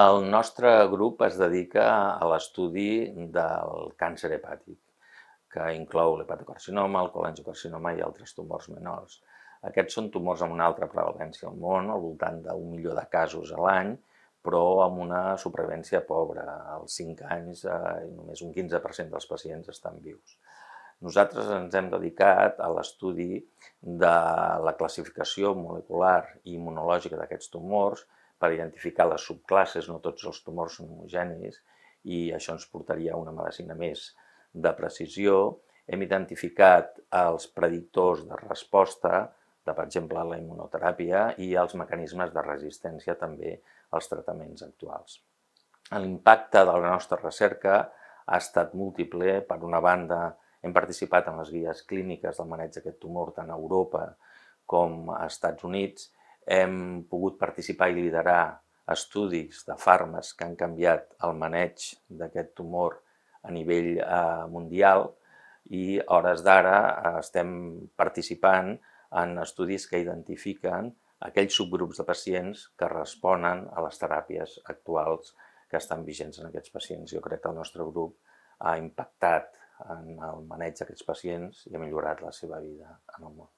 El nostre grup es dedica a l'estudi del càncer hepàtic, que inclou l'hepatocarcinoma, el colangiocarcinoma i altres tumors menors. Aquests són tumors amb una altra prevalència al món, al voltant d'un milió de casos a l'any, però amb una supervivència pobra. Als 5 anys eh, només un 15% dels pacients estan vius. Nosaltres ens hem dedicat a l'estudi de la classificació molecular i immunològica d'aquests tumors, per identificar les subclasses, no tots els tumors són homogenis, i això ens portaria a una medicina més de precisió. Hem identificat els predictors de resposta, de, per exemple, la immunoteràpia i els mecanismes de resistència també als tractaments actuals. L'impacte de la nostra recerca ha estat múltiple. Per una banda, hem participat en les guies clíniques del maneig d'aquest tumor tant a Europa com a Estats Units hem pogut participar i liderar estudis de fàrmacs que han canviat el maneig d'aquest tumor a nivell eh, mundial i a hores d'ara eh, estem participant en estudis que identifiquen aquells subgrups de pacients que responen a les teràpies actuals que estan vigents en aquests pacients. Jo crec que el nostre grup ha impactat en el maneig d'aquests pacients i ha millorat la seva vida en el món.